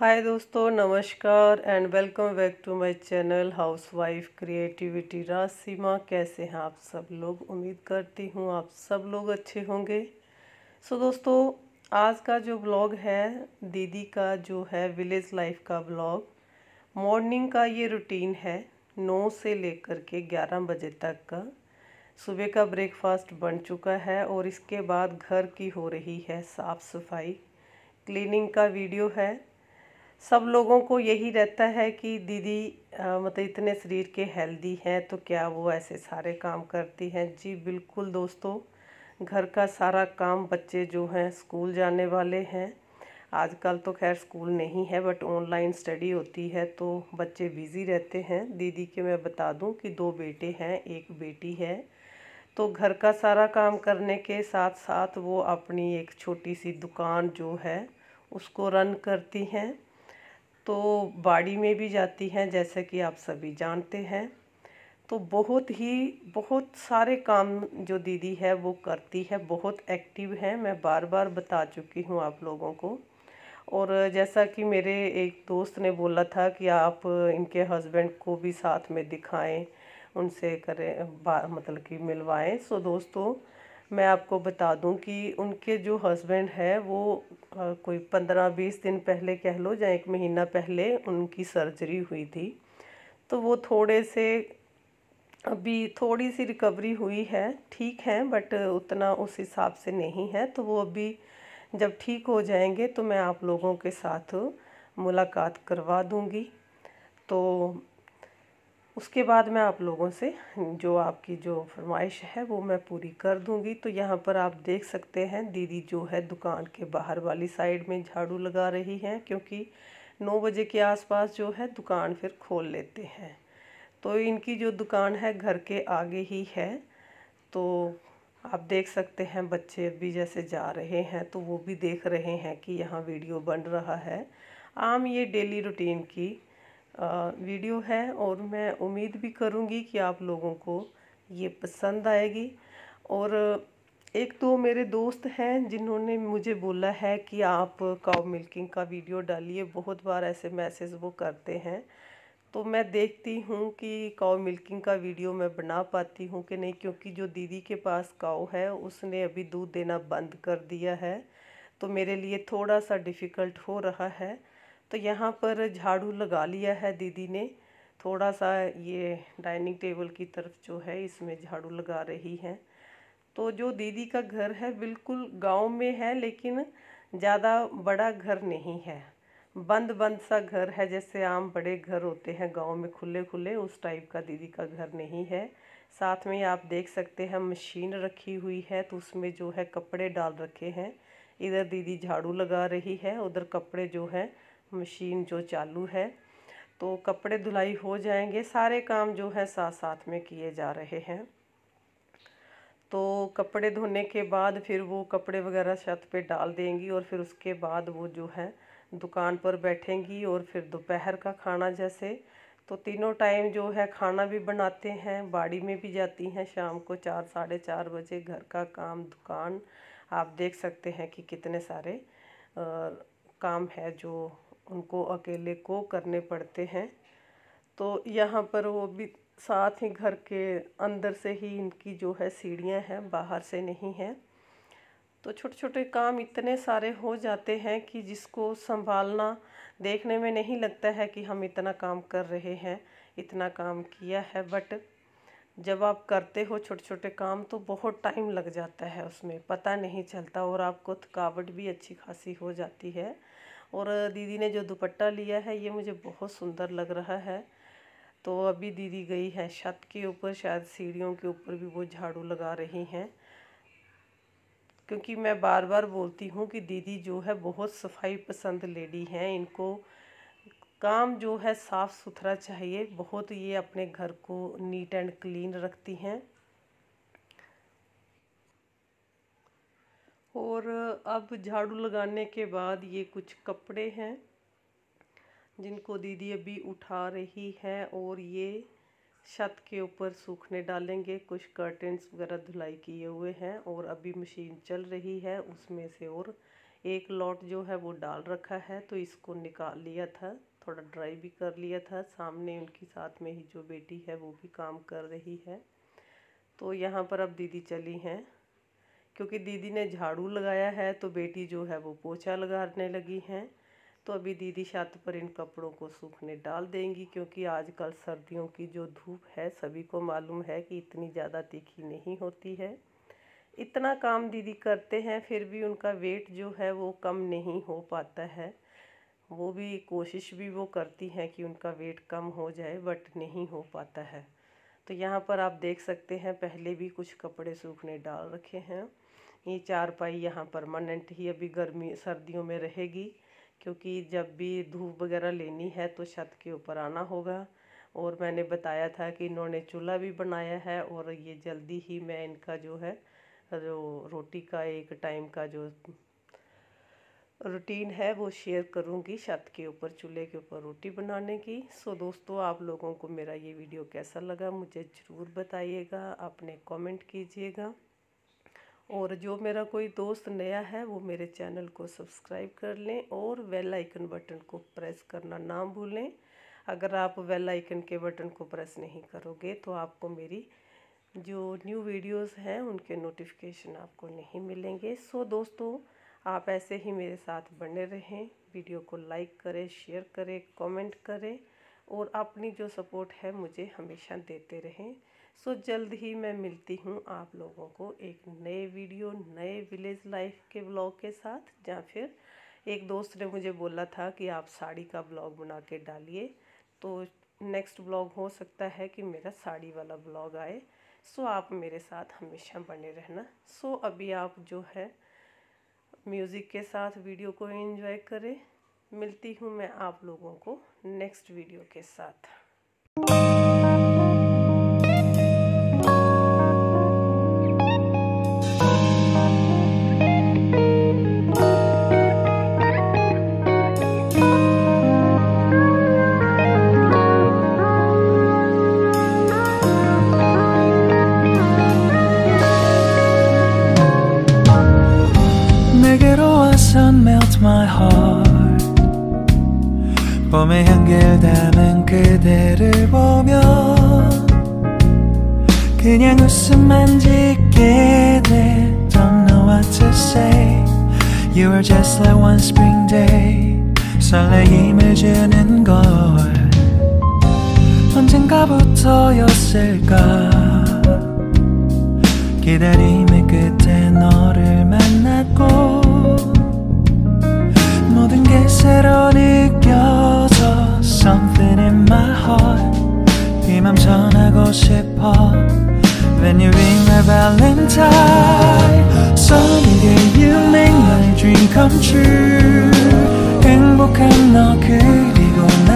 हाय दोस्तों नमस्कार and welcome back to my channel housewife creativity Raj Seema कैसे हैं आप सब लोग उम्मीद करती हूँ आप सब लोग अच्छे होंगे सो so, दोस्तों आज का जो ब्लॉग है दीदी का जो है विलेज लाइफ का ब्लॉग मॉर्निंग का ये रूटीन है नौ से लेकर के ग्यारह बजे तक का सुबह का ब्रेकफास्ट बन चुका है और इसके बाद घर की हो रही है साफ़ सफाई क्लीनिंग का वीडियो है सब लोगों को यही रहता है कि दीदी आ, मतलब इतने शरीर के हेल्दी हैं तो क्या वो ऐसे सारे काम करती हैं जी बिल्कुल दोस्तों घर का सारा काम बच्चे जो हैं स्कूल जाने वाले हैं आजकल तो खैर स्कूल नहीं है बट ऑनलाइन स्टडी होती है तो बच्चे बिज़ी रहते हैं दीदी के मैं बता दूं कि दो बेटे हैं एक बेटी है तो घर का सारा काम करने के साथ साथ वो अपनी एक छोटी सी दुकान जो है उसको रन करती हैं तो बाड़ी में भी जाती हैं जैसे कि आप सभी जानते हैं तो बहुत ही बहुत सारे काम जो दीदी है वो करती है बहुत एक्टिव है मैं बार बार बता चुकी हूँ आप लोगों को और जैसा कि मेरे एक दोस्त ने बोला था कि आप इनके हस्बैंड को भी साथ में दिखाएं उनसे करें मतलब कि मिलवाएं सो दोस्तों मैं आपको बता दूं कि उनके जो हस्बैंड है वो कोई पंद्रह बीस दिन पहले कह लो या एक महीना पहले उनकी सर्जरी हुई थी तो वो थोड़े से अभी थोड़ी सी रिकवरी हुई है ठीक है बट उतना उस हिसाब से नहीं है तो वो अभी जब ठीक हो जाएंगे तो मैं आप लोगों के साथ मुलाकात करवा दूँगी तो उसके बाद मैं आप लोगों से जो आपकी जो फरमाइश है वो मैं पूरी कर दूंगी तो यहाँ पर आप देख सकते हैं दीदी जो है दुकान के बाहर वाली साइड में झाड़ू लगा रही हैं क्योंकि नौ बजे के आसपास जो है दुकान फिर खोल लेते हैं तो इनकी जो दुकान है घर के आगे ही है तो आप देख सकते हैं बच्चे अभी जैसे जा रहे हैं तो वो भी देख रहे हैं कि यहाँ वीडियो बन रहा है आम ये डेली रूटीन की वीडियो है और मैं उम्मीद भी करूँगी कि आप लोगों को ये पसंद आएगी और एक तो मेरे दोस्त हैं जिन्होंने मुझे बोला है कि आप काव मिल्किंग का वीडियो डालिए बहुत बार ऐसे मैसेज वो करते हैं तो मैं देखती हूँ कि काव मिल्किंग का वीडियो मैं बना पाती हूँ कि नहीं क्योंकि जो दीदी के पास काव है उसने अभी दूध देना बंद कर दिया है तो मेरे लिए थोड़ा सा डिफ़िकल्ट हो रहा है तो यहाँ पर झाड़ू लगा लिया है दीदी ने थोड़ा सा ये डाइनिंग टेबल की तरफ जो है इसमें झाड़ू लगा रही हैं तो जो दीदी का घर है बिल्कुल गांव में है लेकिन ज़्यादा बड़ा घर नहीं है बंद बंद सा घर है जैसे आम बड़े घर होते हैं गांव में खुले खुले उस टाइप का दीदी का घर नहीं है साथ में आप देख सकते हैं मशीन रखी हुई है तो उसमें जो है कपड़े डाल रखे हैं इधर दीदी झाड़ू लगा रही है उधर कपड़े जो हैं मशीन जो चालू है तो कपड़े धुलाई हो जाएंगे सारे काम जो है साथ साथ में किए जा रहे हैं तो कपड़े धोने के बाद फिर वो कपड़े वगैरह छत पे डाल देंगी और फिर उसके बाद वो जो है दुकान पर बैठेंगी और फिर दोपहर का खाना जैसे तो तीनों टाइम जो है खाना भी बनाते हैं बाड़ी में भी जाती हैं शाम को चार साढ़े चार बजे घर का काम दुकान आप देख सकते हैं कि कितने सारे आ, काम है जो उनको अकेले को करने पड़ते हैं तो यहाँ पर वो भी साथ ही घर के अंदर से ही इनकी जो है सीढ़ियाँ हैं बाहर से नहीं हैं तो छोटे छोटे काम इतने सारे हो जाते हैं कि जिसको संभालना देखने में नहीं लगता है कि हम इतना काम कर रहे हैं इतना काम किया है बट जब आप करते हो छोटे छोटे काम तो बहुत टाइम लग जाता है उसमें पता नहीं चलता और आपको थकावट भी अच्छी खासी हो जाती है और दीदी ने जो दुपट्टा लिया है ये मुझे बहुत सुंदर लग रहा है तो अभी दीदी गई है छत के ऊपर शायद सीढ़ियों के ऊपर भी वो झाड़ू लगा रही हैं क्योंकि मैं बार बार बोलती हूँ कि दीदी जो है बहुत सफाई पसंद लेडी हैं इनको काम जो है साफ़ सुथरा चाहिए बहुत ये अपने घर को नीट एंड क्लीन रखती हैं और अब झाड़ू लगाने के बाद ये कुछ कपड़े हैं जिनको दीदी अभी उठा रही है और ये छत के ऊपर सूखने डालेंगे कुछ कर्टन्स वगैरह धुलाई किए हुए हैं और अभी मशीन चल रही है उसमें से और एक लॉट जो है वो डाल रखा है तो इसको निकाल लिया था थोड़ा ड्राई भी कर लिया था सामने उनकी साथ में ही जो बेटी है वो भी काम कर रही है तो यहाँ पर अब दीदी चली हैं क्योंकि दीदी ने झाड़ू लगाया है तो बेटी जो है वो पोछा लगाने लगी हैं तो अभी दीदी छत पर इन कपड़ों को सूखने डाल देंगी क्योंकि आजकल सर्दियों की जो धूप है सभी को मालूम है कि इतनी ज़्यादा तीखी नहीं होती है इतना काम दीदी करते हैं फिर भी उनका वेट जो है वो कम नहीं हो पाता है वो भी कोशिश भी वो करती हैं कि उनका वेट कम हो जाए बट नहीं हो पाता है तो यहाँ पर आप देख सकते हैं पहले भी कुछ कपड़े सूखने डाल रखे हैं ये चारपाई यहाँ परमानेंट ही अभी गर्मी सर्दियों में रहेगी क्योंकि जब भी धूप वगैरह लेनी है तो छत के ऊपर आना होगा और मैंने बताया था कि इन्होंने चूल्हा भी बनाया है और ये जल्दी ही मैं इनका जो है जो रोटी का एक टाइम का जो रूटीन है वो शेयर करूँगी छत के ऊपर चूल्हे के ऊपर रोटी बनाने की सो दोस्तों आप लोगों को मेरा ये वीडियो कैसा लगा मुझे ज़रूर बताइएगा अपने कमेंट कीजिएगा और जो मेरा कोई दोस्त नया है वो मेरे चैनल को सब्सक्राइब कर लें और वेल आइकन बटन को प्रेस करना ना भूलें अगर आप वेल आइकन के बटन को प्रेस नहीं करोगे तो आपको मेरी जो न्यू वीडियोस हैं उनके नोटिफिकेशन आपको नहीं मिलेंगे सो दोस्तों आप ऐसे ही मेरे साथ बने रहें वीडियो को लाइक करें शेयर करें कमेंट करें और अपनी जो सपोर्ट है मुझे हमेशा देते रहें सो जल्द ही मैं मिलती हूँ आप लोगों को एक नए वीडियो नए विलेज लाइफ के ब्लॉग के साथ या फिर एक दोस्त ने मुझे बोला था कि आप साड़ी का ब्लॉग बना के डालिए तो नेक्स्ट ब्लॉग हो सकता है कि मेरा साड़ी वाला ब्लॉग आए सो आप मेरे साथ हमेशा बने रहना सो अभी आप जो है म्यूज़िक के साथ वीडियो को एंजॉय करें मिलती हूँ मैं आप लोगों को नेक्स्ट वीडियो के साथ heart 봄의 향기를 담은 그대를 보며 그냥 웃음만 짓게 돼 Don't know what to say You were just like one spring day 설레임을 주는 걸 언젠가부터였을까 기다림의 끝에 너를 만났고 새로 느껴져 Something in my heart 이맘 전하고 싶어 When you ring my valentine Someday you make my dream come true 행복한 너 그리고